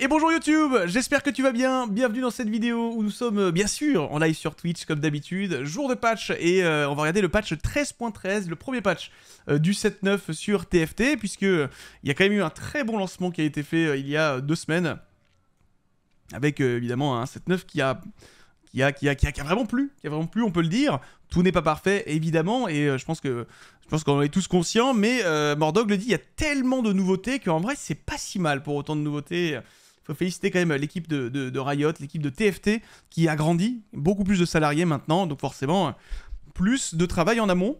Et bonjour YouTube, j'espère que tu vas bien, bienvenue dans cette vidéo où nous sommes euh, bien sûr en live sur Twitch comme d'habitude, jour de patch et euh, on va regarder le patch 13.13, le premier patch euh, du 7.9 sur TFT puisque il y a quand même eu un très bon lancement qui a été fait il y a deux semaines avec évidemment un 7.9 qui a qui a, vraiment plu, qui a vraiment plu, on peut le dire. Tout n'est pas parfait, évidemment, et je pense que je pense qu'on est tous conscients, mais Mordog le dit, il y a tellement de nouveautés qu'en vrai, c'est pas si mal pour autant de nouveautés féliciter quand même l'équipe de, Riot, l'équipe de TFT qui a grandi, beaucoup plus de salariés maintenant, donc forcément euh, plus de travail en amont.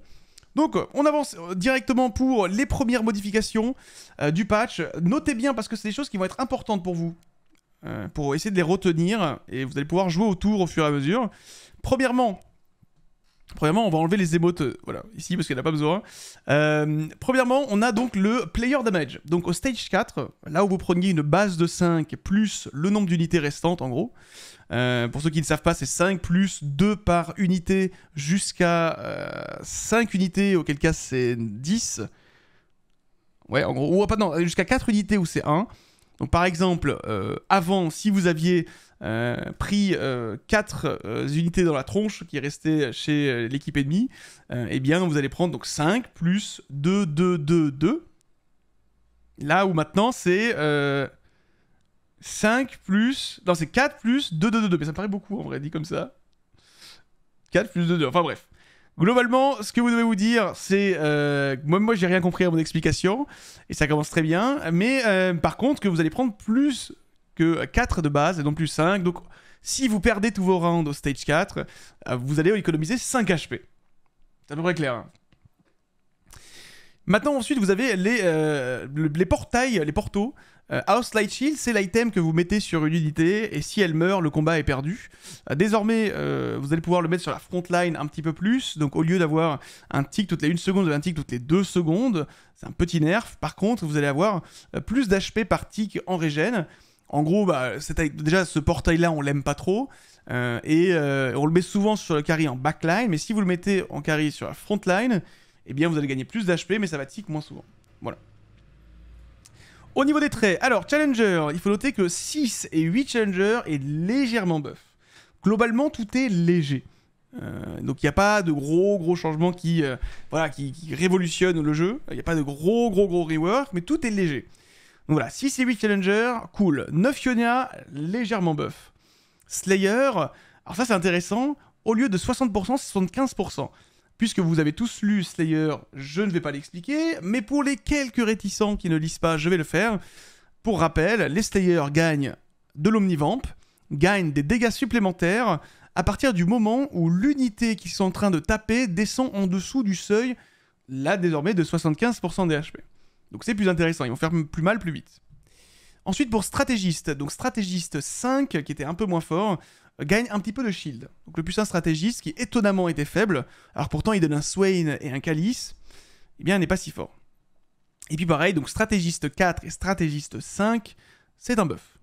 Donc on avance euh, directement pour les premières modifications euh, du patch. Notez bien parce que c'est des choses qui vont être importantes pour vous, pour essayer de les retenir et vous allez pouvoir jouer autour au fur et à mesure. Premièrement, Premièrement, on va enlever les émotes euh, voilà, ici parce qu'il n'y en a pas besoin. Euh, premièrement, on a donc le player damage. Donc au stage 4, là où vous preniez une base de 5 plus le nombre d'unités restantes en gros. Euh, pour ceux qui ne savent pas, c'est 5 plus 2 par unité jusqu'à 5 unités, auquel cas c'est 10. Ouais, en gros, ou ah, pas, non, jusqu'à 4 unités où c'est 1. Donc par exemple, euh, avant, si vous aviez euh, pris 4 euh, unités dans la tronche qui restaient chez l'équipe ennemie, eh bien vous allez prendre donc 5 plus 2, 2, 2, 2. Là où maintenant c'est 5 plus... Non c'est 4 plus 2, 2, 2, 2. Mais ça me paraît beaucoup en vrai dit comme ça. 4 plus 2, 2. Enfin bref. Globalement, ce que vous devez vous dire, c'est euh, moi j'ai rien compris à mon explication et ça commence très bien, mais euh, par contre que vous allez prendre plus que 4 de base et non plus 5. Donc si vous perdez tous vos rounds au stage 4, euh, vous allez économiser 5 HP. C'est à peu près clair. Hein. Maintenant, ensuite, vous avez les, euh, portails, les portaux. Euh, House Light Shield, c'est l'item que vous mettez sur une unité, et si elle meurt, le combat est perdu. Euh, désormais, vous allez pouvoir le mettre sur la front line un petit peu plus, donc au lieu d'avoir un tick toutes les 1 seconde, vous avez un tick toutes les 2 secondes, c'est un petit nerf. Par contre, vous allez avoir plus d'HP par tick en régène. En gros, bah, déjà, ce portail-là, on l'aime pas trop. et on le met souvent sur le carry en backline, mais si vous le mettez en carry sur la frontline, eh bien vous allez gagner plus d'HP, mais ça va tick moins souvent. Voilà. Au niveau des traits, alors Challenger, il faut noter que 6 et 8 Challenger est légèrement buff. Globalement, tout est léger. Euh, donc il n'y a pas de gros gros changements qui, euh, voilà, qui, qui révolutionnent le jeu. Il n'y a pas de gros gros gros rework, mais tout est léger. Donc voilà, 6 et 8 Challenger, cool. 9 Yonia, légèrement buff. Slayer, alors ça c'est intéressant, au lieu de 60%, 75%. Puisque vous avez tous lu Slayer, je ne vais pas l'expliquer, mais pour les quelques réticents qui ne lisent pas, je vais le faire. Pour rappel, les Slayer gagnent de l'Omnivamp, gagnent des dégâts supplémentaires à partir du moment où l'unité qu'ils sont en train de taper descend en dessous du seuil, là désormais de 75% des HP. Donc c'est plus intéressant, ils vont faire plus mal plus vite. Ensuite, pour stratégiste, donc stratégiste 5, qui était un peu moins fort, euh, gagne un petit peu de shield. Donc le puissant stratégiste, qui étonnamment était faible, alors pourtant il donne un Swain et un Calice, eh bien n'est pas si fort. Et puis pareil, donc stratégiste 4 et stratégiste 5, c'est un buff.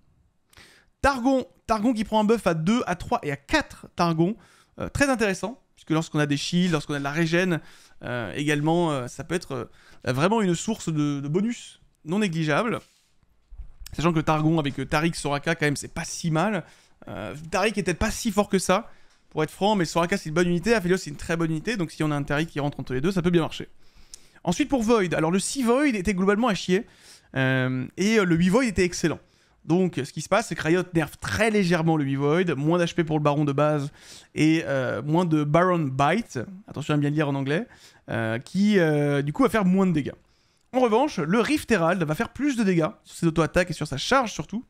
Targon, Targon qui prend un buff à 2, à 3 et à 4 Targon, euh, très intéressant, puisque lorsqu'on a des shields, lorsqu'on a de la régène, euh, également, ça peut être vraiment une source de bonus non négligeable. Sachant que Targon avec euh, Tarik Soraka, quand même, c'est pas si mal. Euh, Tarik était pas si fort que ça, pour être franc, mais Soraka c'est une bonne unité, Aphelios c'est une très bonne unité, donc si on a un Tarik qui rentre entre les deux, ça peut bien marcher. Ensuite pour Void, alors le 6 Void était globalement à chier, euh, et le 8 Void était excellent. Donc ce qui se passe, c'est que Riot nerf très légèrement le 8 Void, moins d'HP pour le Baron de base, et moins de Baron Bite, attention à bien le lire en anglais, qui du coup va faire moins de dégâts. En revanche, le Rift Herald va faire plus de dégâts sur ses auto-attaques et sur sa charge surtout.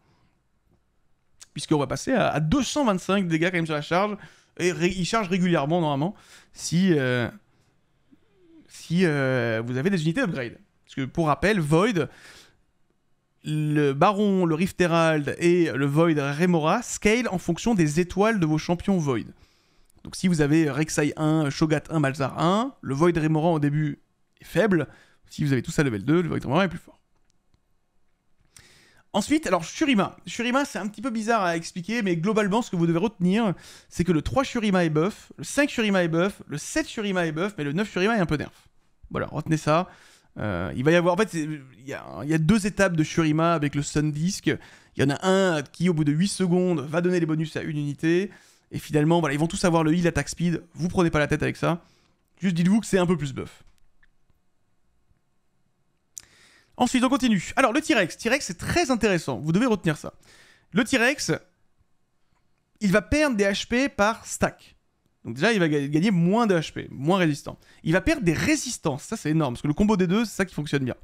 Puisqu'on va passer à, 225 dégâts quand même sur la charge. Et il charge régulièrement normalement si, euh, si euh, vous avez des unités upgrade. Parce que pour rappel, Void, le Baron, le Rift Herald et le Void Remora scale en fonction des étoiles de vos champions Void. Donc si vous avez Rek'Sai 1, Shogat 1, Malzar 1, le Void Remora au début est faible, si vous avez tout ça level 2, le Void est plus fort. Ensuite, alors Shurima. Shurima, c'est un petit peu bizarre à expliquer, mais globalement, ce que vous devez retenir, c'est que le 3 Shurima est buff, le 5 Shurima est buff, le 7 Shurima est buff, mais le 9 Shurima est un peu nerf. Voilà, retenez ça. Euh, il va y avoir, en fait, il y, a deux étapes de Shurima avec le Sun Disc. Il y en a un qui, au bout de 8 secondes, va donner les bonus à une unité. Et finalement, voilà, ils vont tous avoir le heal attack speed. Vous prenez pas la tête avec ça. Juste dites-vous que c'est un peu plus buff. Ensuite, on continue. Alors, le T-Rex. T-Rex, c'est très intéressant. Vous devez retenir ça. Le T-Rex, il va perdre des HP par stack. Donc déjà, il va gagner moins de HP, moins résistant. Il va perdre des résistances. Ça, c'est énorme. Parce que le combo des deux, c'est ça qui fonctionne bien.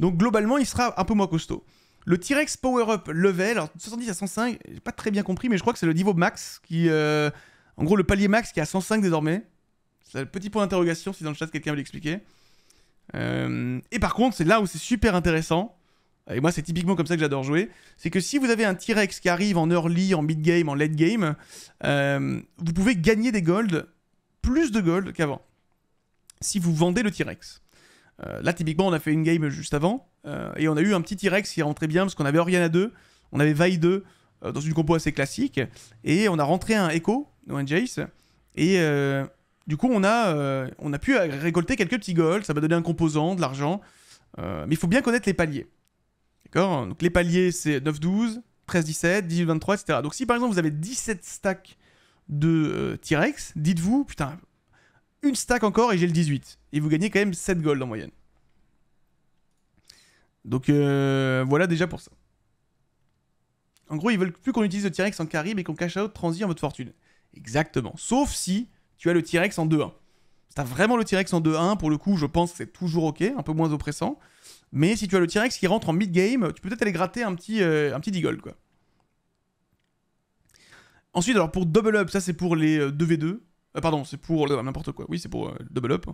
Donc globalement, il sera un peu moins costaud. Le T-Rex Power-Up Level, alors 70 à 105, j'ai pas très bien compris, mais je crois que c'est le niveau max qui... Euh, en gros, le palier max qui est à 105 désormais. C'est un petit point d'interrogation si dans le chat quelqu'un veut l'expliquer. Euh, et par contre, c'est là où c'est super intéressant. Et moi, c'est typiquement comme ça que j'adore jouer. C'est que si vous avez un T-Rex qui arrive en early, en mid-game, en late-game, euh, vous pouvez gagner des golds, plus de gold qu'avant. Si vous vendez le T-Rex. Euh, là, typiquement, on a fait une game juste avant. et on a eu un petit T-Rex qui rentrait bien parce qu'on avait Oriana 2, on avait Vai 2 dans une compo assez classique. Et on a rentré un Echo, un Jace. Et du coup, on a, euh, on a pu récolter quelques petits golds. ça va donner un composant, de l'argent. Euh, mais il faut bien connaître les paliers. D'accord Donc les paliers, c'est 9-12, 13-17, 18-23, etc. Donc si par exemple vous avez 17 stacks de euh, T-Rex, dites-vous, putain, une stack encore et j'ai le 18. Et vous gagnez quand même 7 gold en moyenne. Donc voilà déjà pour ça. En gros, ils veulent plus qu'on utilise le T-Rex en carry mais qu'on cash out transit en votre fortune. Exactement. Sauf si tu as le T-Rex en 2-1. Si vraiment le T-Rex en 2-1, pour le coup, je pense que c'est toujours ok, un peu moins oppressant. Mais si tu as le T-Rex qui rentre en mid-game, tu peux peut-être aller gratter un petit, euh, un petit deagle, quoi. Ensuite, alors pour double up, ça c'est pour les 2v2. Euh, euh, pardon, c'est pour n'importe quoi. Oui, c'est pour double up.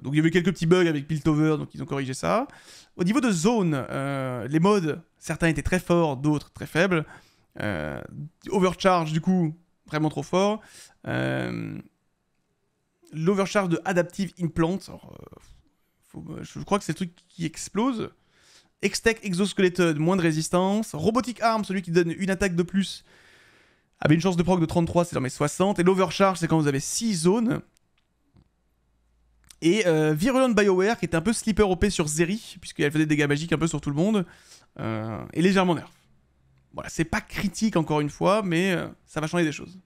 donc il y avait quelques petits bugs avec Piltover, donc ils ont corrigé ça. Au niveau de zone, les modes, certains étaient très forts, d'autres très faibles. overcharge, du coup, vraiment trop fort. Euh, l'overcharge de Adaptive Implant. Euh, euh, je crois que c'est le truc qui explose. Extech Exoskeleton, moins de résistance. Robotic Arm, celui qui donne une attaque de plus, avait une chance de proc de 33, c'est dans mes 60. Et l'Overcharge, c'est quand vous avez 6 zones. Et euh, Virulent BioWare, qui était un peu slipper OP sur Zeri, puisqu'elle faisait des dégâts magiques un peu sur tout le monde. et légèrement nerf. Voilà, c'est pas critique encore une fois, mais euh, ça va changer des choses.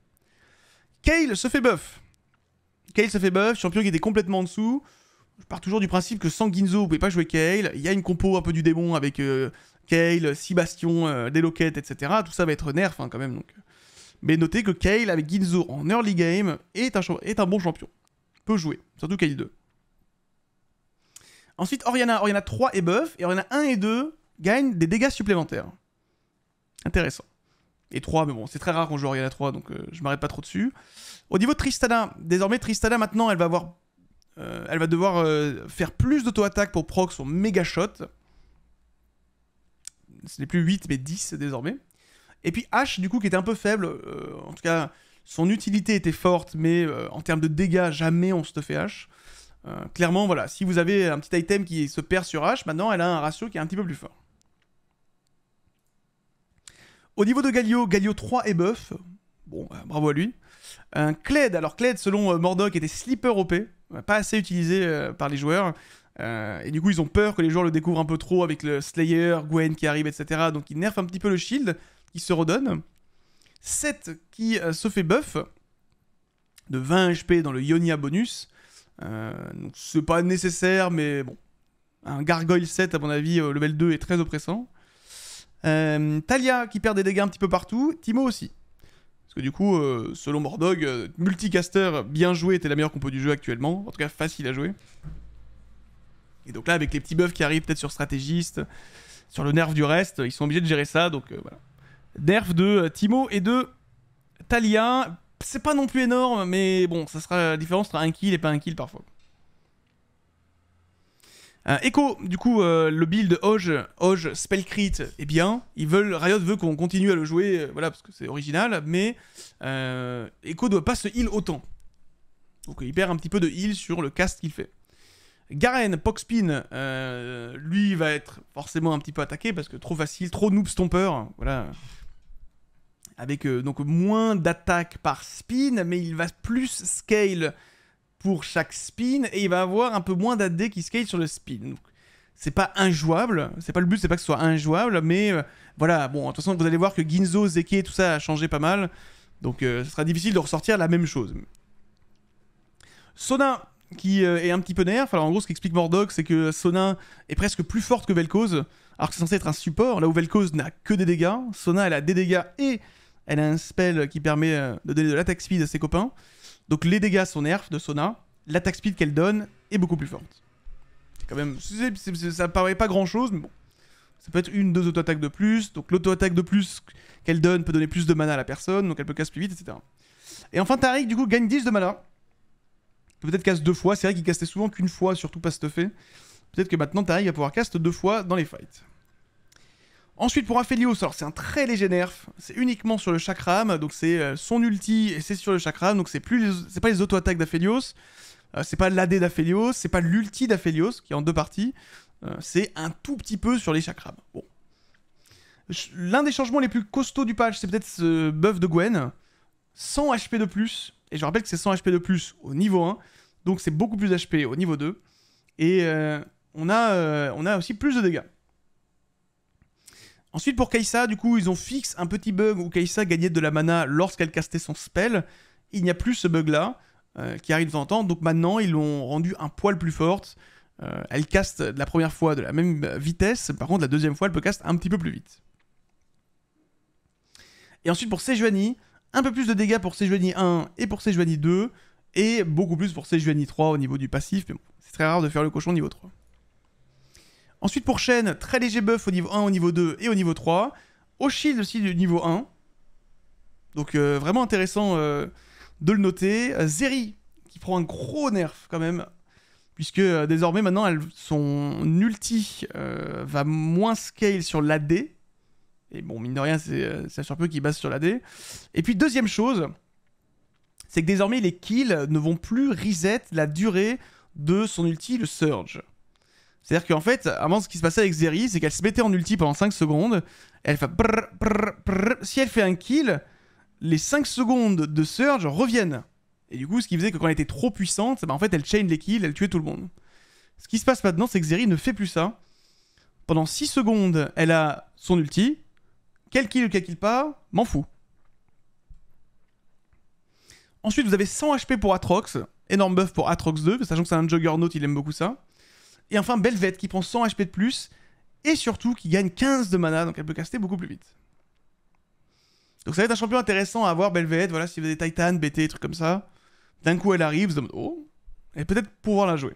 Kale se fait buff. Kale se fait buff, champion qui était complètement en dessous. Je pars toujours du principe que sans Ginzo, vous pouvez pas jouer Kale. Il y a une compo un peu du démon avec euh, Kale, 6 euh, des loquettes, etc. Tout ça va être nerf hein, quand même. Donc. Mais notez que Kale avec Ginzo en early game est un, est un bon champion. Peut jouer, surtout Kale 2. Ensuite, Oriana. Oriana 3 est buff et Oriana 1 et 2 gagnent des dégâts supplémentaires. Intéressant. Et 3, mais bon, c'est très rare qu'on joue à 3, donc je euh, je m'arrête pas trop dessus. Au niveau de Tristana, désormais Tristana maintenant, elle va avoir... Euh, elle va devoir euh, faire plus d'auto-attaque pour proc son méga shot. Ce n'est plus 8, mais 10 désormais. Et puis H, du coup, qui était un peu faible, en tout cas, son utilité était forte, mais en termes de dégâts, jamais on se fait H. clairement, voilà, si vous avez un petit item qui se perd sur H, maintenant elle a un ratio qui est un petit peu plus fort. Au niveau de Galio, Galio 3 est buff. Bon, euh, bravo à lui. Un Kled, alors Kled, selon euh, Mordoc, était sleeper OP, euh, pas assez utilisé par les joueurs. et du coup, ils ont peur que les joueurs le découvrent un peu trop avec le Slayer, Gwen qui arrive, etc. Donc, il nerf un petit peu le shield, qui se redonne. 7 qui se fait buff de 20 HP dans le Ionia bonus. c'est pas nécessaire, mais bon. Un Gargoyle 7, à mon avis, level 2 est très oppressant. Euh, Talia qui perd des dégâts un petit peu partout. Timo aussi. Parce que du coup, euh, selon Mordog, euh, multicaster bien joué était la meilleure compo du jeu actuellement. En tout cas, facile à jouer. Et donc là, avec les petits buffs qui arrivent peut-être sur stratégiste, sur le nerf du reste, ils sont obligés de gérer ça. Donc voilà. Nerf de Timo et de Talia. C'est pas non plus énorme, mais bon, ça sera, la différence entre un kill et pas un kill parfois. Euh, Echo, du coup, euh, le build Hoge, Hoge Spellcrit, eh bien, ils veulent, Riot veut qu'on continue à le jouer, euh, voilà, parce que c'est original, mais Echo doit pas se heal autant. Donc il perd un petit peu de heal sur le cast qu'il fait. Garen, Poxpin, lui va être forcément un petit peu attaqué parce que trop facile, trop noob stomper, voilà. Avec donc moins d'attaques par spin, mais il va plus scale pour chaque spin et il va avoir un peu moins d'AD qui scale sur le spin. C'est pas injouable, c'est pas le but, c'est pas que ce soit injouable, mais euh, voilà, bon, de toute façon, vous allez voir que Ginzo, Zeke, tout ça a changé pas mal, donc euh, ce sera difficile de ressortir la même chose. Sona, qui euh, est un petit peu nerf. Alors en gros, ce explique Mordoc, c'est que Sona est presque plus forte que Vel'Koz, alors que c'est censé être un support. Là où Vel'Koz n'a que des dégâts, Sona elle a des dégâts et elle a un spell qui permet de donner de l'attaque speed à ses copains. Donc les dégâts sont nerfs de Sona, l'attaque speed qu'elle donne est beaucoup plus forte. C'est quand même. ça paraît pas grand chose, mais bon. Ça peut être une, deux auto-attaques de plus. Donc l'auto-attaque de plus qu'elle donne peut donner plus de mana à la personne, donc elle peut casser plus vite, etc. Et enfin, Tariq, du coup, gagne 10 de mana. Peut-être casse deux fois. C'est vrai qu'il castait souvent qu'une fois, surtout pas stuffé. Peut-être que maintenant, Tariq va pouvoir caster deux fois dans les fights. Ensuite, pour Aphelios, alors c'est un très léger nerf, c'est uniquement sur le chakram, donc c'est euh, son ulti et c'est sur le chakram, donc c'est plus c'est pas les auto-attaques d'Aphelios, euh, c'est pas l'AD d'Aphelios, c'est pas l'ulti d'Aphelios, qui est en deux parties, euh, c'est un tout petit peu sur les chakrams. Bon. L'un des changements les plus costauds du patch, c'est peut-être ce buff de Gwen, 100 HP de plus, et je rappelle que c'est 100 HP de plus au niveau 1, donc c'est beaucoup plus HP au niveau 2, et on, a, on a aussi plus de dégâts. Ensuite, pour Kaisa, du coup, ils ont fixé un petit bug où Kaisa gagnait de la mana lorsqu'elle castait son spell. Il n'y a plus ce bug-là euh, qui arrive de temps en temps. Donc maintenant, ils l'ont rendu un poil plus forte. Euh, elle caste la première fois de la même vitesse. Par contre, la deuxième fois, elle peut caster un petit peu plus vite. Et ensuite, pour Sejuani, un peu plus de dégâts pour Sejuani 1 et pour Sejuani 2. Et beaucoup plus pour Sejuani 3 au niveau du passif. Mais c'est très rare de faire le cochon niveau 3. Ensuite, pour chaîne, très léger buff au niveau 1, au niveau 2 et au niveau 3. Au shield aussi du niveau 1. Donc euh, vraiment intéressant euh, de le noter. Euh, Zeri, qui prend un gros nerf quand même. Puisque désormais maintenant son ulti va moins scale sur l'AD. Et bon, mine de rien, c'est sur peu qui base sur l'AD. Et puis deuxième chose, c'est que désormais les kills ne vont plus reset la durée de son ulti, le Surge. C'est-à-dire qu'en fait, avant ce qui se passait avec Zeri, c'est qu'elle se mettait en ulti pendant 5 secondes, elle fait si elle fait un kill, les 5 secondes de surge reviennent. Et du coup, ce qui faisait que quand elle était trop puissante, bah, en fait, elle chain les kills, elle tuait tout le monde. Ce qui se passe maintenant, c'est que Zeri ne fait plus ça. Pendant 6 secondes, elle a son ulti. Quel kill ou quel kill pas, m'en fous. Ensuite, vous avez 100 HP pour Atrox. Énorme buff pour Atrox 2, sachant que c'est un juggernaut, il aime beaucoup ça. Et enfin Belvette qui prend 100 HP de plus et surtout qui gagne 15 de mana, donc elle peut caster beaucoup plus vite. Donc ça va être un champion intéressant à avoir, Belvette, voilà, si vous avez des BT, trucs comme ça. D'un coup elle arrive, vous êtes oh, et peut-être pouvoir la jouer.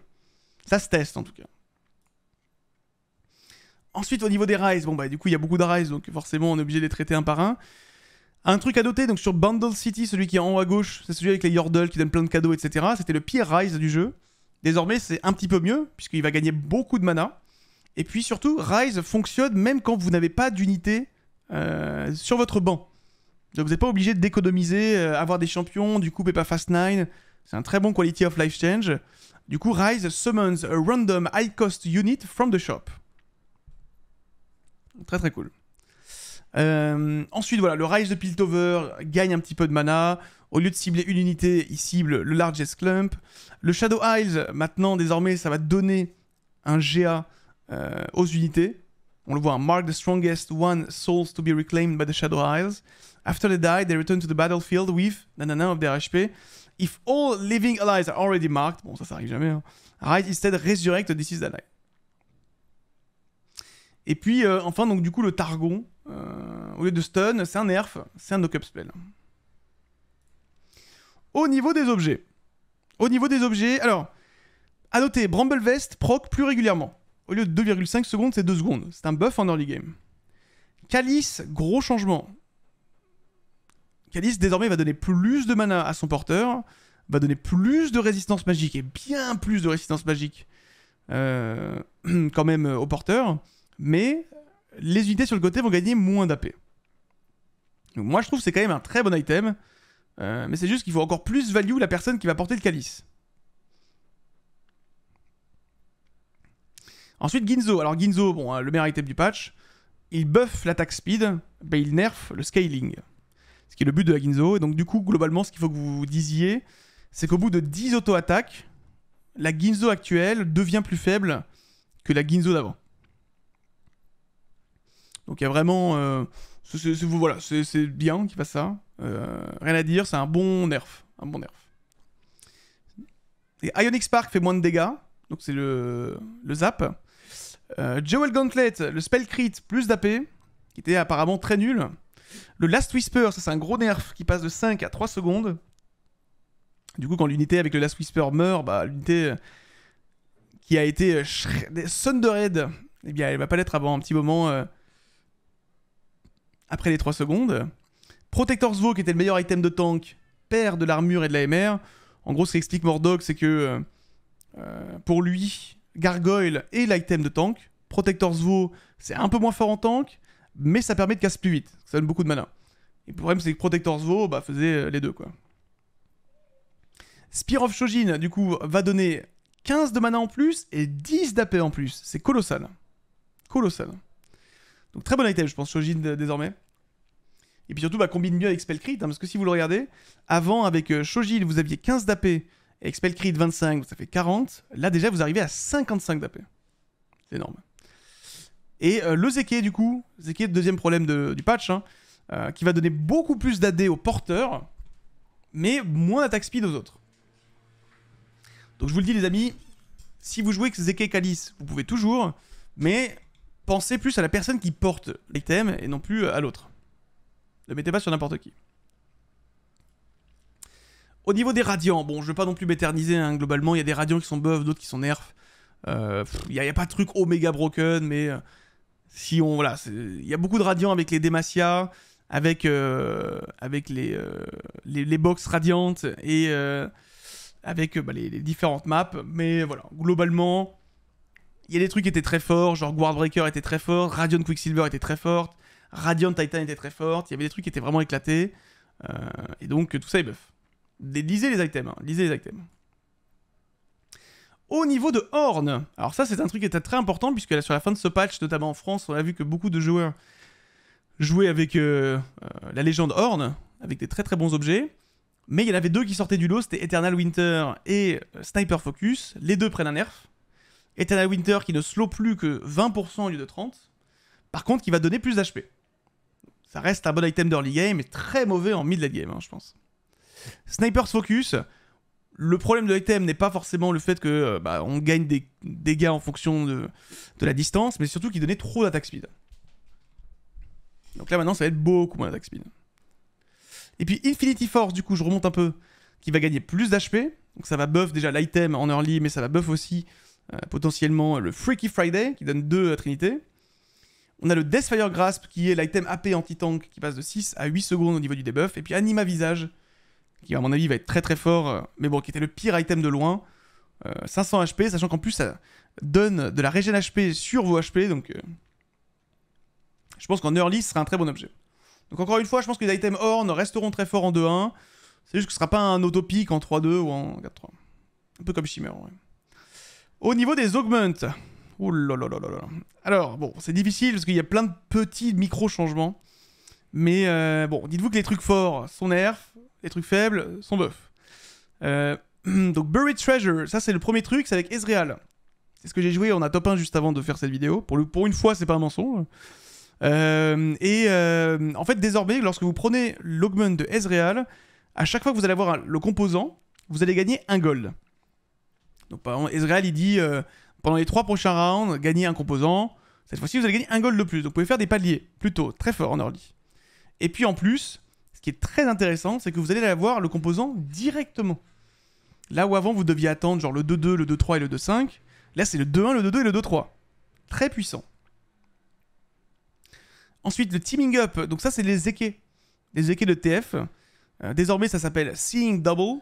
Ça se teste en tout cas. Ensuite au niveau des Rise, bon bah du coup il y a beaucoup de Rise, donc forcément on est obligé de les traiter un par un. Un truc à noter, donc sur Bundle City, celui qui est en haut à gauche, c'est celui avec les Yordle qui donne plein de cadeaux, etc. C'était le pire Rise du jeu. Désormais, c'est un petit peu mieux, puisqu'il va gagner beaucoup de mana. Et puis surtout, Rise fonctionne même quand vous n'avez pas d'unité euh, sur votre banc. Donc vous n'êtes pas obligé d'économiser, euh, avoir des champions, du coup pas Fast 9. C'est un très bon quality of life change. Du coup, Rise summons a random high cost unit from the shop. Très très cool. Euh, ensuite, voilà, le Rise de Piltover gagne un petit peu de mana. Au lieu de cibler une unité, il cible le Largest Clump. Le Shadow Isles, maintenant, désormais, ça va donner un GA euh, aux unités. On le voit, hein. Mark the strongest one souls to be reclaimed by the Shadow Isles. After they die, they return to the battlefield with nanana of their HP. If all living allies are already marked, bon, ça, ça arrive jamais. Hein. Rise instead resurrect this is the Et puis, euh, enfin, donc, du coup, le Targon, euh, au lieu de stun, c'est un nerf, c'est un knock-up spell. Au niveau des objets. Au niveau des objets, alors, à noter, Bramble Vest proc plus régulièrement. Au lieu de 2,5 secondes, c'est 2 secondes. C'est un buff en early game. Calice, gros changement. Calice, désormais, va donner plus de mana à son porteur, va donner plus de résistance magique, et bien plus de résistance magique, euh, quand même, au porteur. Mais les unités sur le côté vont gagner moins d'AP. moi je trouve que c'est quand même un très bon item, euh, mais c'est juste qu'il faut encore plus value la personne qui va porter le calice. Ensuite Ginzo, alors Ginzo, bon, hein, le meilleur item du patch, il buff l'attaque speed, mais il nerf le scaling. Ce qui est le but de la Ginzo, et donc du coup globalement ce qu'il faut que vous disiez, c'est qu'au bout de 10 auto-attaques, la Ginzo actuelle devient plus faible que la Ginzo d'avant. Donc il y a vraiment... Euh, voilà, c'est, bien qu'il fasse ça. Euh, rien à dire, c'est un bon nerf. Un bon nerf. Et Ionic Spark fait moins de dégâts. Donc c'est le, zap. Euh, Joel Jewel Gauntlet, le spell crit, plus d'AP. Qui était apparemment très nul. Le Last Whisper, ça c'est un gros nerf qui passe de 5 à 3 secondes. Du coup, quand l'unité avec le Last Whisper meurt, bah, l'unité qui a été Thunderhead, eh bien, elle va pas l'être avant un petit moment après les 3 secondes. Protector's Vow, qui était le meilleur item de tank, perd de l'armure et de la MR. En gros, ce qu'explique Mordog, c'est que euh, euh, pour lui, Gargoyle est l'item de tank. Protector's Vow, c'est un peu moins fort en tank, mais ça permet de casse plus vite. Ça donne beaucoup de mana. le problème, c'est que Protector's Vow bah, faisait euh, les deux, quoi. Spear of Shojin, du coup, va donner 15 de mana en plus et 10 d'AP en plus. C'est colossal. Colossal. Donc très bon item, je pense, Shojin euh, désormais. Et puis surtout, bah, combine mieux avec Spellcrit, hein, parce que si vous le regardez, avant avec euh, Shojin, vous aviez 15 d'AP, avec Spellcrit 25, ça fait 40. Là déjà, vous arrivez à 55 d'AP. C'est énorme. Et euh, le Zeke, du coup, Zeke, deuxième problème du patch, hein, qui va donner beaucoup plus d'AD aux porteurs, mais moins d'attaque speed aux autres. Donc je vous le dis, les amis, si vous jouez avec Zeke Calice, vous pouvez toujours, mais pensez plus à la personne qui porte les thèmes et non plus à l'autre. Ne mettez pas sur n'importe qui. Au niveau des radiants, bon, je veux pas non plus m'éterniser, hein, globalement, il y a des radiants qui sont buffs, d'autres qui sont nerfs. Euh, il n'y a, pas de truc Omega broken, mais euh, si on. Voilà, il y a beaucoup de radiants avec les Demacia, avec, euh, avec les, les, box radiantes et avec bah, les, différentes maps, mais voilà, globalement, il y a des trucs qui étaient très forts, genre Guardbreaker était très fort, Radiant Quicksilver était très forte, Radiant Titan était très forte, il y avait des trucs qui étaient vraiment éclatés. Euh, et donc tout ça est buff. Lisez les items, hein, lisez les items. Au niveau de Horn, alors ça c'est un truc qui était très important puisque là, sur la fin de ce patch, notamment en France, on a vu que beaucoup de joueurs jouaient avec euh, euh, la légende Horn, avec des très très bons objets. Mais il y en avait deux qui sortaient du lot, c'était Eternal Winter et Sniper Focus. Les deux prennent un nerf. Et Winter qui ne slow plus que 20% au lieu de 30%. Par contre, qui va donner plus d'HP. Ça reste un bon item d'early game, mais très mauvais en mid-late game, hein, je pense. Sniper's Focus, le problème de l'item n'est pas forcément le fait que euh, bah, on gagne des dégâts en fonction de, de la distance, mais surtout qu'il donnait trop d'attaque speed. Donc là maintenant ça va être beaucoup moins d'attaque speed. Et puis Infinity Force, du coup je remonte un peu, qui va gagner plus d'HP. Donc ça va buff déjà l'item en early, mais ça va buff aussi euh, potentiellement le Freaky Friday qui donne 2 à Trinité. On a le Deathfire Grasp qui est l'item AP anti-tank qui passe de 6 à 8 secondes au niveau du debuff. Et puis Anima Visage qui à mon avis va être très très fort, euh, mais bon qui était le pire item de loin. 500 euh, HP, sachant qu'en plus ça donne de la régène HP sur vos HP, donc je pense qu'en early ce sera un très bon objet. Donc encore une fois, je pense que les items horn resteront très forts en 2-1, c'est juste que ce sera pas un auto-pick en 3-2 ou en 4-3. Un peu comme Shimmer, ouais. Au niveau des augments. Alors, bon, c'est difficile parce qu'il y a plein de petits micro-changements. Mais euh, bon, dites-vous que les trucs forts sont nerf, les trucs faibles sont buff. Euh, donc Buried Treasure, ça c'est le premier truc, c'est avec Ezreal. C'est ce que j'ai joué, en a top 1 juste avant de faire cette vidéo. Pour, une fois, c'est pas un mensonge. Euh, et en fait, désormais, lorsque vous prenez l'augment de Ezreal, à chaque fois que vous allez avoir le composant, vous allez gagner un gold. Donc, par exemple, Ezreal, il dit euh, pendant les trois prochains rounds, gagnez un composant. Cette fois-ci, vous allez gagner un gold de plus. Donc, vous pouvez faire des paliers, plutôt très fort en early. Et puis, en plus, ce qui est très intéressant, c'est que vous allez avoir le composant directement. Là où avant, vous deviez attendre genre le 2-2, le 2-3 et le 2-5, là, c'est le 2-1, le 2-2 et le 2-3. Très puissant. Ensuite, le teaming up. Donc, ça, c'est les équés. Les équés de TF. Euh, désormais, ça s'appelle Seeing Double.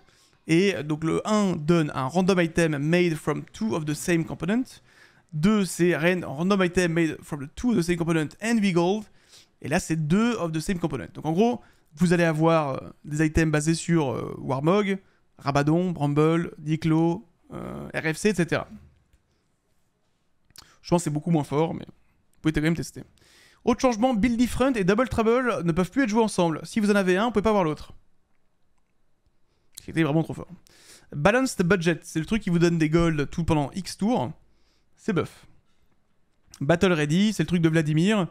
Et donc le 1 donne un random item made from two of the same component. 2 c'est random item made from the two of the same component and we gold. Et là c'est deux of the same component. Donc en gros, vous allez avoir euh, des items basés sur War euh, Warmog, Rabadon, Bramble, Diclo, euh, RFC, etc. Je pense que c'est beaucoup moins fort, mais vous pouvez quand même tester. Autre changement, Build Different et Double Trouble ne peuvent plus être joués ensemble. Si vous en avez un, vous pouvez pas avoir l'autre qui était vraiment trop fort. Balanced budget, c'est le truc qui vous donne des gold tout pendant X tours. C'est buff. Battle Ready, c'est le truc de Vladimir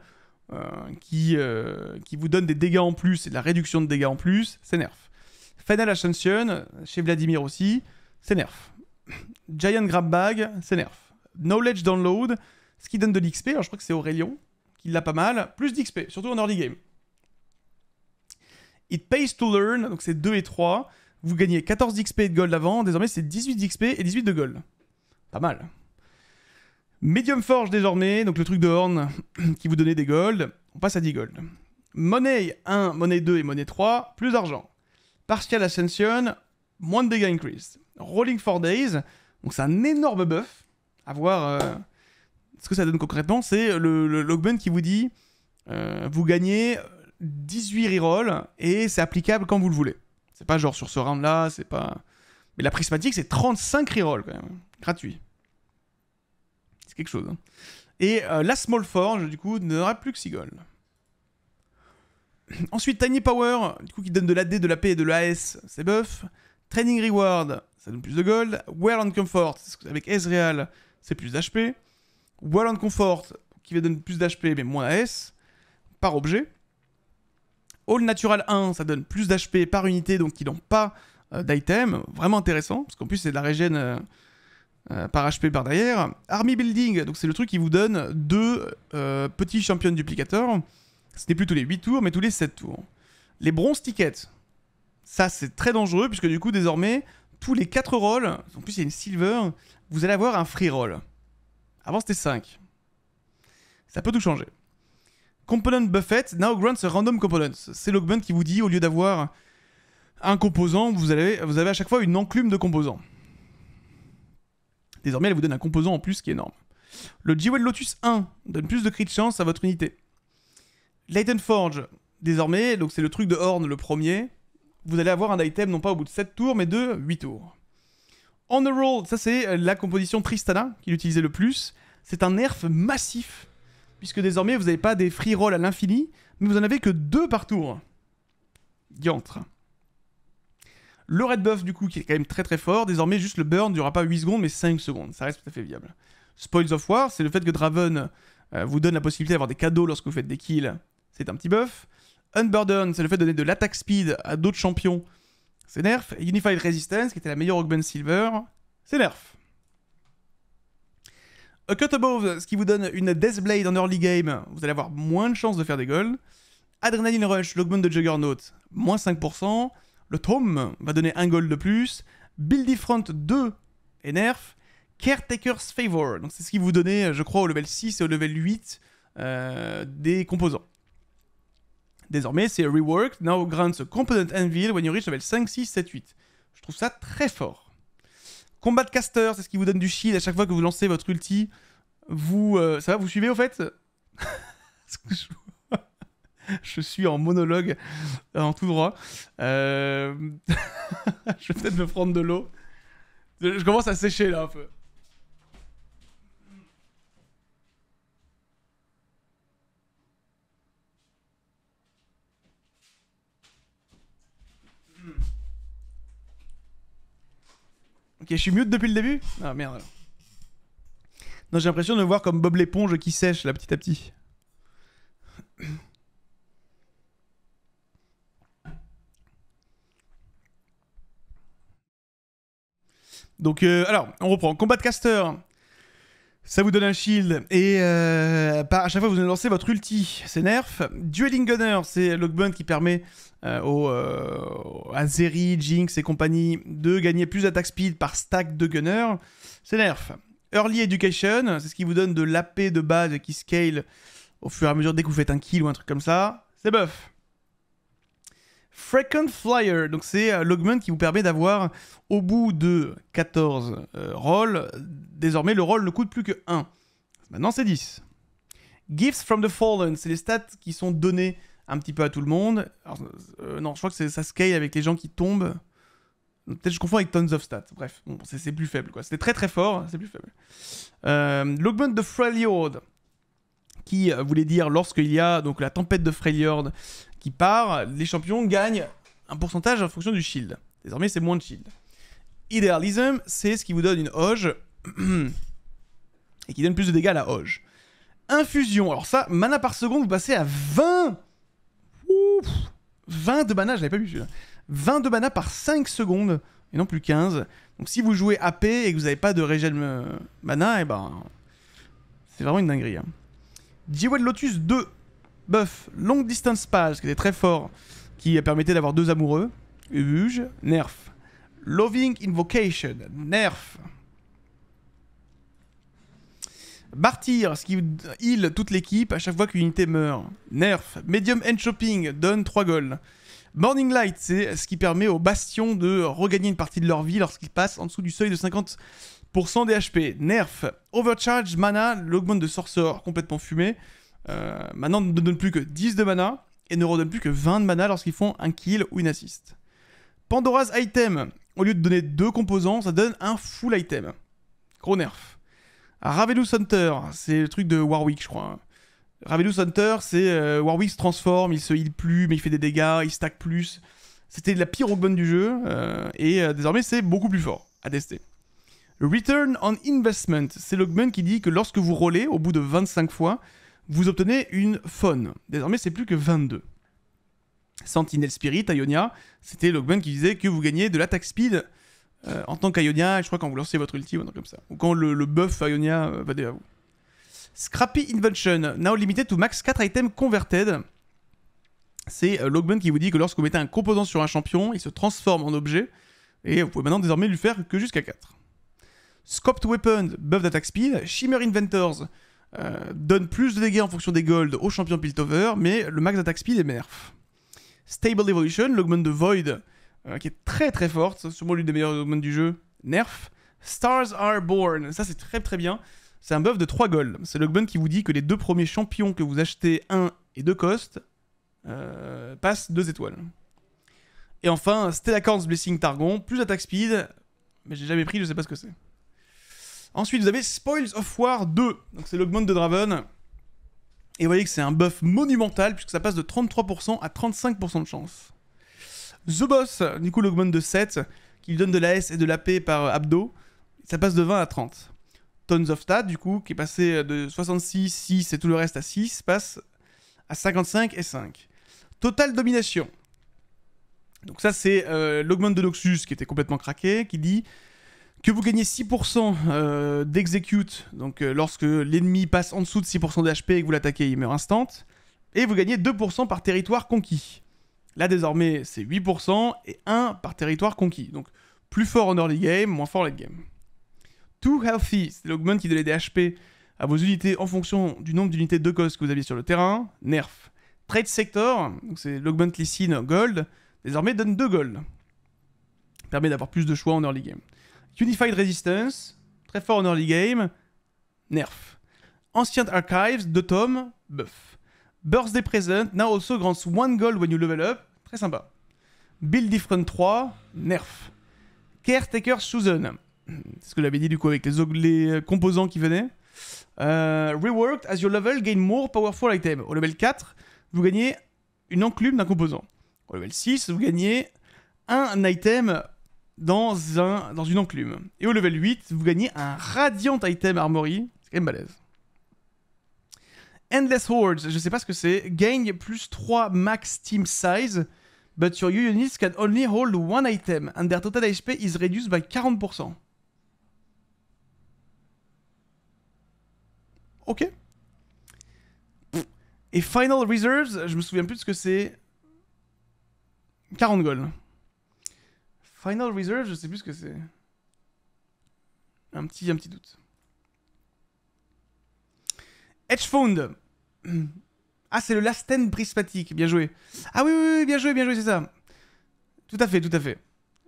euh, qui, euh, qui vous donne des dégâts en plus et de la réduction de dégâts en plus. C'est nerf. Final Ascension, chez Vladimir aussi, c'est nerf. Giant Grab Bag, c'est nerf. Knowledge Download, ce qui donne de l'XP, alors je crois que c'est Aurélion qui l'a pas mal, plus d'XP, surtout en early game. It pays to learn, donc c'est 2 et 3. Vous gagnez 14 XP et de gold avant, désormais c'est 18 XP et 18 de gold. Pas mal. Medium Forge désormais, donc le truc de Horn qui vous donnait des gold, on passe à 10 gold. Monnaie 1, Monnaie 2 et Monnaie 3, plus d'argent. Partial Ascension, moins de dégâts increased. Rolling 4 Days, donc c'est un énorme buff. À voir euh, ce que ça donne concrètement, c'est le, qui vous dit euh, vous gagnez 18 rerolls et c'est applicable quand vous le voulez. C'est pas genre sur ce round-là, c'est pas. Mais la prismatique, c'est 35 rerolls quand même. Gratuit. C'est quelque chose. Hein. Et euh, la Small Forge, du coup, n'aura plus que Seagull. Ensuite, Tiny Power, du coup, qui donne de la d de la p et de l'AS, c'est buff. Training Reward, ça donne plus de gold. Well and Comfort, avec Ezreal, c'est plus d'HP. Well and Comfort, qui va donner plus d'HP, mais moins d'AS, par objet. All Natural 1, ça donne plus d'HP par unité, donc ils n'ont pas euh, d'item. Vraiment intéressant, parce qu'en plus c'est de la régène euh, euh, par HP par derrière. Army Building, donc c'est le truc qui vous donne deux petits champions duplicateurs. Ce n'est plus tous les 8 tours, mais tous les 7 tours. Les bronze tickets, ça c'est très dangereux, puisque du coup désormais, tous les 4 rolls, en plus il y a une silver, vous allez avoir un free roll. Avant c'était 5. Ça peut tout changer. Component Buffet now grants a random component. C'est l'augment qui vous dit, au lieu d'avoir un composant, vous avez, vous avez à chaque fois une enclume de composants. Désormais, elle vous donne un composant en plus qui est énorme. Le Jewel Lotus 1 donne plus de crit de chance à votre unité. and Forge, désormais, donc c'est le truc de Horn le premier, vous allez avoir un item non pas au bout de 7 tours, mais de 8 tours. On the Roll, ça c'est la composition Tristana qu'il utilisait le plus. C'est un nerf massif puisque désormais vous n'avez pas des free rolls à l'infini, mais vous en avez que deux par tour. Diantre. Le red buff du coup qui est quand même très très fort, désormais juste le burn durera pas 8 secondes mais 5 secondes, ça reste tout à fait viable. Spoils of War, c'est le fait que Draven euh, vous donne la possibilité d'avoir des cadeaux lorsque vous faites des kills, c'est un petit buff. Unburden, c'est le fait de donner de l'Attack speed à d'autres champions, c'est nerf. Unified Resistance, qui était la meilleure Augment Silver, c'est nerf. Cut Above, ce qui vous donne une Deathblade en early game, vous allez avoir moins de chances de faire des goals. Adrenaline Rush, l'augment de Juggernaut, moins 5%. Le Tome va donner un goal de plus. Build Different 2 et nerf. Caretaker's Favor, donc c'est ce qui vous donne, je crois, au level 6 et au level 8 euh, des composants. Désormais, c'est Reworked, now grants a component anvil when you reach level 5, 6, 7, 8. Je trouve ça très fort. Combat de caster, c'est ce qui vous donne du shield à chaque fois que vous lancez votre ulti. Vous, euh, ça va, vous suivez au fait je... suis en monologue euh, en tout droit. Euh, je vais peut-être me prendre de l'eau. Je commence à sécher là un peu. Ok, je suis mute depuis le début Ah merde alors. Non, j'ai l'impression de me voir comme Bob l'éponge qui sèche là petit à petit. Donc, euh, alors, on reprend. Combat de caster. Ça vous donne un shield. Et euh, à chaque fois, vous allez lancer votre ulti. C'est nerf. Dueling Gunner, c'est l'Ogbunt qui permet euh, aux, euh, Jinx et compagnie de gagner plus d'attaque speed par stack de Gunner. C'est nerf. Early Education, c'est ce qui vous donne de l'AP de base qui scale au fur et à mesure dès que vous faites un kill ou un truc comme ça. C'est buff. Frequent Flyer. Donc c'est euh, l'augment qui vous permet d'avoir au bout de 14 euh, rolls, désormais le roll ne coûte plus que 1. Maintenant c'est 10. Gifts from the Fallen, c'est les stats qui sont donnés un petit peu à tout le monde. Euh, non, je crois que ça scale avec les gens qui tombent. Peut-être je confonds avec Tons of Stats. Bref, bon, c'est plus faible quoi. C'était très très fort, c'est plus faible. L'augment de Freljord, qui voulait dire lorsqu'il y a donc la tempête de Freljord qui part, les champions gagnent un pourcentage en fonction du shield. Désormais, c'est moins de shield. Idealism, c'est ce qui vous donne une hoge et qui donne plus de dégâts à la hoge. Infusion, alors ça, mana par seconde, vous passez à 20 Ouf 20 de mana, je l'avais pas vu celui-là. 20 de mana par 5 secondes, et non plus 15. Donc si vous jouez AP et que vous n'avez pas de régime euh, mana, et eh ben... C'est vraiment une dinguerie. Hein. Lotus 2, Buff, Long Distance pass, qui était très fort, qui permettait d'avoir deux amoureux. Ubuge, nerf. Loving Invocation, nerf. Martyr, ce qui heal toute l'équipe à chaque fois qu'une unité meurt. Nerf. Medium End Shopping, donne 3 goals. Morning Light, c'est ce qui permet aux bastions de regagner une partie de leur vie lorsqu'ils passent en dessous du seuil de 50% d'HP. Nerf. Overcharge, mana, l'augmente de sorceur complètement fumé. Euh, maintenant, ne donne plus que 10 de mana et ne redonne plus que 20 de mana lorsqu'ils font un kill ou une assist. Pandora's Item, au lieu de donner deux composants, ça donne un full item. Gros nerf. Ah, Ravelous Hunter, c'est le truc de Warwick, je crois. Hein. Ravelous Hunter, c'est euh, Warwick se transforme, il se heal plus, mais il fait des dégâts, il stack plus. C'était la pire augment du jeu, euh, et désormais c'est beaucoup plus fort à tester. Return on Investment, c'est l'augment qui dit que lorsque vous rolez au bout de 25 fois, vous obtenez une faune. Désormais, c'est plus que 22. Sentinel Spirit, Ionia, c'était l'augment qui disait que vous gagnez de l'attaque speed euh, en tant qu'Ionia, je crois quand vous lancez votre ulti ou comme ça. Ou quand le, buff Ionia euh, va déjà vous. Scrappy Invention, now limited to max 4 items converted. C'est euh, qui vous dit que lorsque vous mettez un composant sur un champion, il se transforme en objet. Et vous pouvez maintenant désormais lui faire que jusqu'à 4. Scoped Weapon, buff d'attaque speed. Shimmer Inventors, euh, donne plus de dégâts en fonction des golds au champion Piltover, mais le max d'attaque speed est nerf. Stable Evolution, l'augment de Void, euh, qui est très très forte, sûrement l'une des meilleures augments du jeu, nerf. Stars Are Born, ça c'est très très bien. C'est un buff de 3 gold C'est l'augment qui vous dit que les deux premiers champions que vous achetez, 1 et 2 cost, euh, passent 2 étoiles. Et enfin, Stellacorn's Blessing Targon, plus attaque speed, mais j'ai jamais pris, je sais pas ce que c'est. Ensuite, vous avez Spoils of War 2. Donc c'est l'augment de Draven. Et vous voyez que c'est un buff monumental puisque ça passe de 33% à 35% de chance. The Boss, du coup l'augment de 7, qui lui donne de la S et de la P par euh, abdo, ça passe de 20 à 30. Tons of Stat, du coup, qui est passé de 66, 6 et tout le reste à 6, passe à 55 et 5. Total Domination. Donc ça c'est euh, l'augment de Noxus qui était complètement craqué, qui dit que vous gagnez 6% d'exécute, euh, d'execute, donc euh, lorsque l'ennemi passe en dessous de 6% d'HP et que vous l'attaquez, il meurt instant, et vous gagnez 2% par territoire conquis. Là désormais c'est 8% et 1 par territoire conquis, donc plus fort en early game, moins fort late game. Too Healthy, c'est l'augment qui donne des HP à vos unités en fonction du nombre d'unités de cause que vous aviez sur le terrain, nerf. Trade Sector, c'est l'augment lysine gold, désormais donne 2 gold. Permet d'avoir plus de choix en early game. Unified Resistance, très fort en early game, nerf. Ancient Archives, de tomes, buff. Birthday Present, now also grants one gold when you level up, très sympa. Build Different 3, nerf. Caretaker Susan, c'est ce que j'avais dit du coup avec les, euh, composants qui venaient. Euh, reworked, as your level gain more powerful item. Au level 4, vous gagnez une enclume d'un composant. Au level 6, vous gagnez un item dans, un, dans une enclume. Et au level 8, vous gagnez un Radiant Item Armory. C'est quand même balèze. Endless Hordes, je sais pas ce que c'est. Gagne plus 3 max team size, but your units can only hold one item, and their total HP is reduced by 40%. Ok. Et Final Reserves, je me souviens plus de ce que c'est. 40 gold. Final Reserve, je sais plus ce que c'est. Un petit, un petit doute. Edge Fund. Ah, c'est le Last End prismatique. Bien joué. Ah oui, oui, oui, bien joué, bien joué, c'est ça. Tout à fait, tout à fait.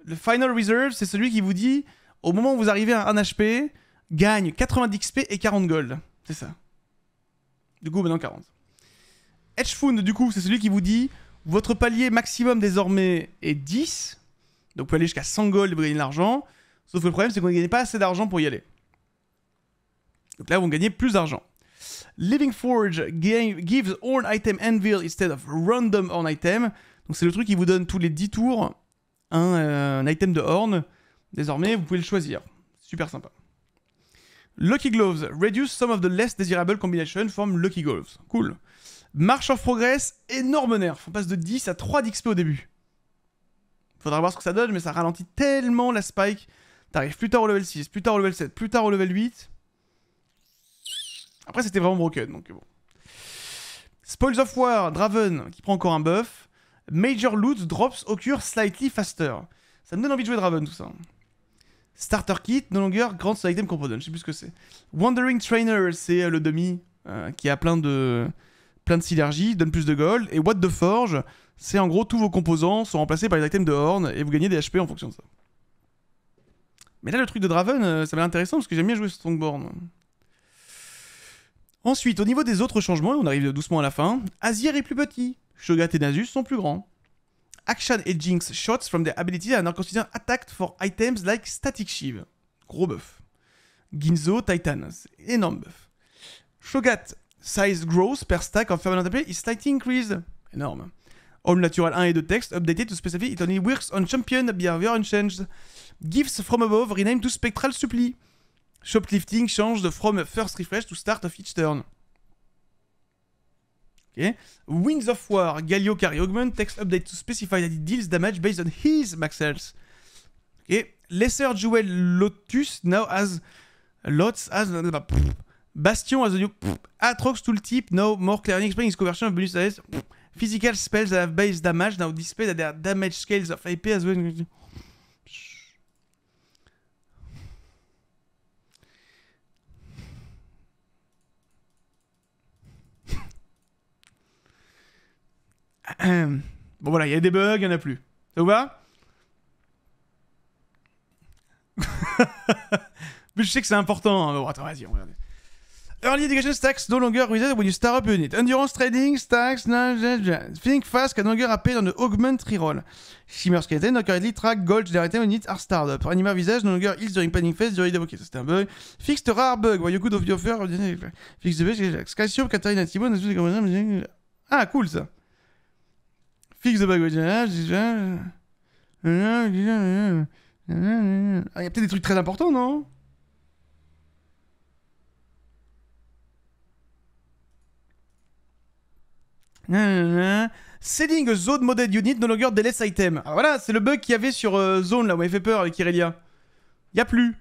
Le Final Reserve, c'est celui qui vous dit, au moment où vous arrivez à 1 HP, gagne 90 XP et 40 gold. C'est ça. Du coup, maintenant 40. Edge Fund, du coup, c'est celui qui vous dit, votre palier maximum désormais est 10, donc vous pouvez aller jusqu'à 100 gold vous gagnez de l'argent. Sauf que le problème, c'est qu'on ne gagne pas assez d'argent pour y aller. Donc là, vous gagnez plus d'argent. Living Forge gives Horn Item Anvil instead of random Horn Item. Donc c'est le truc qui vous donne tous les 10 tours euh, un, item de Horn. Désormais, vous pouvez le choisir. Super sympa. Lucky Gloves. Reduce some of the less desirable combinations from Lucky Gloves. Cool. March of Progress. Énorme nerf. On passe de 10 à 3 d'XP au début. Faudra voir ce que ça donne, mais ça ralentit tellement la spike. T'arrives plus tard au level 6, plus tard au level 7, plus tard au level 8. Après, c'était vraiment broken, donc bon. Spoils of War, Draven, qui prend encore un buff. Major loot drops occur slightly faster. Ça me donne envie de jouer Draven, tout ça. Starter Kit, no longer Grand Item Component, je sais plus ce que c'est. Wandering Trainer, c'est euh, le demi euh, qui a plein de plein de synergies, donne plus de gold. Et What the Forge, c'est en gros, tous vos composants sont remplacés par les items de Horn et vous gagnez des HP en fonction de ça. Mais là, le truc de Draven, euh, ça m'a intéressant parce que j'aime bien jouer sur Strongborn. Ensuite, au niveau des autres changements, on arrive doucement à la fin. Azir est plus petit, Shogat et Nasus sont plus grands. Action et Jinx shots from their ability are now considered attacked for items like Static Shiv. Gros buff. Ginzo, Titan, énorme buff. Shogat, size growth per stack of permanent ability is slightly increased. Énorme. Home Natural 1 et 2 text, updated to specify it only works on champion behavior unchanged. Gifts from above renamed to spectral supply. Shoplifting changed from first refresh to start of each turn. Okay. Winds of War, Galio carry augment, text update to specify that it deals damage based on his max health. Lesser Jewel Lotus now has lots as Bastion as a new Atrox tooltip, now more clearly explain his conversion of bonus Physical spells have base damage now display that their damage scales of AP as well. bon voilà, il y a des bugs, il n'y en a plus. Ça vous va Mais je sais que c'est important. Hein. Bon, attends, vas-y, on Early education stacks no longer visage when you start up unit. Endurance trading stacks. no Think fast can no longer appear on the augment reroll. Shimmer skeleton, no currently track gold generated units are startup up. visage no longer heals during panning phase during the okay, c'était un bug. Fixed rare bug. Why you could of the offer. Fixed the bug. Scassio, Katarina timon Ah, cool ça. Fix the bug. Ah, il ah, y a peut-être des trucs très importants, non Hein, hein, hein. Selling zone modded unit no longer less item. Ah voilà, c'est le bug qu'il y avait sur euh, zone là où il fait peur avec Irelia. Y a plus.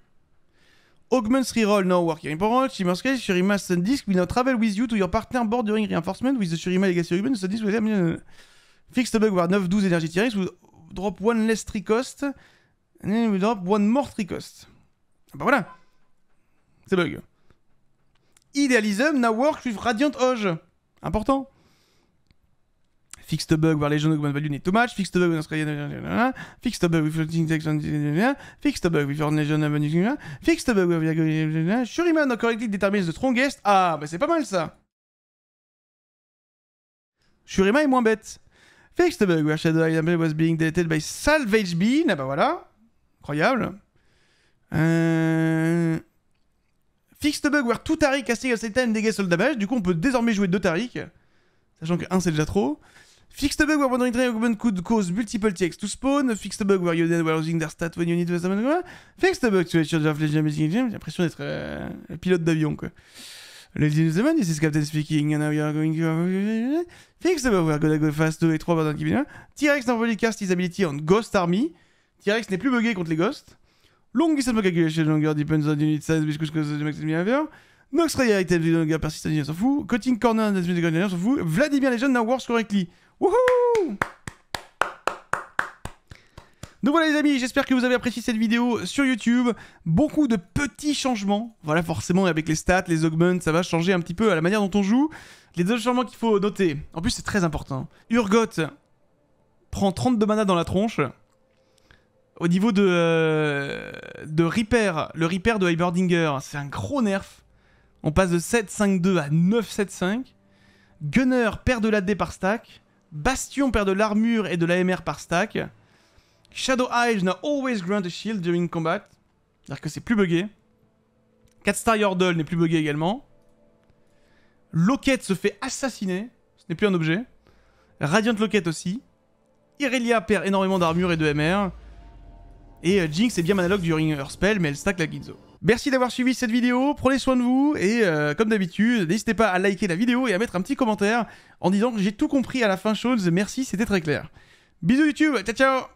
Augments reroll no work important. She must sur image disk we now travel with you to your partner board during reinforcement with the Shurima legacy urban sun disk will Fix the bug where 9 12 energy tirée. Will drop one less tricost cost. And we drop one more tricost. » cost. Ah, bah voilà. C'est bug. Idealism now work with Radiant Oge. Important. Fix the bug where legend augment value need too much. Fix the bug when Fix the bug with floating Fix the bug with Legion legend value. Fix the bug with. Shuriman correctly determines the strongest. Ah, bah c'est pas mal ça. Shurima est moins bête. Fix the bug where Shadow Island was being deleted by Salvage Bean. Ah bah voilà. Incroyable. Euh... Fix the bug where tout Tariq casting a certain dégâts sur le damage. Du coup, on peut désormais jouer deux Tariq. Sachant que un, c'est déjà trop. Fix the bug where wandering drain augment could cause multiple TX to spawn. Fix the bug where you then were losing their stat when you need to summon. Fix the bug to let your amazing jamais J'ai l'impression d'être euh, un pilote d'avion, quoi. Ladies and gentlemen, this is Captain speaking, and now we are going to... Fix the bug where gonna go fast 2 et 3 pendant qu'il T-Rex normally cast his ability on Ghost Army. T-Rex n'est plus buggé contre les ghosts. Long distance calculation longer depends on unit size, because the maximum behavior. Nox Ray item, the longer persistence, on s'en fout. Cutting corner, on s'en fout. Vladimir Legend now works correctly. Wouhou donc voilà les amis, j'espère que vous avez apprécié cette vidéo sur YouTube. Beaucoup de petits changements. Voilà, forcément avec les stats, les augments, ça va changer un petit peu à la manière dont on joue. Les deux changements qu'il faut noter. En plus, c'est très important. Urgot prend 32 mana dans la tronche. Au niveau de, euh, de Repair, le Repair de Hyberdinger, c'est un gros nerf. On passe de 7-5-2 à 9-7-5. Gunner perd de la D par stack. Bastion perd de l'armure et de la MR par stack. Shadow Eyes n'a always grant a shield during combat. C'est-à-dire que c'est plus buggé. 4 Star Yordle n'est plus buggé également. Loquette se fait assassiner. Ce n'est plus un objet. Radiant Locket aussi. Irelia perd énormément d'armure et de MR. Et euh, Jinx est bien analogue during her spell, mais elle stack la Guizo. Merci d'avoir suivi cette vidéo, prenez soin de vous et euh, comme d'habitude, n'hésitez pas à liker la vidéo et à mettre un petit commentaire en disant que j'ai tout compris à la fin chose, merci, c'était très clair. Bisous YouTube, ciao ciao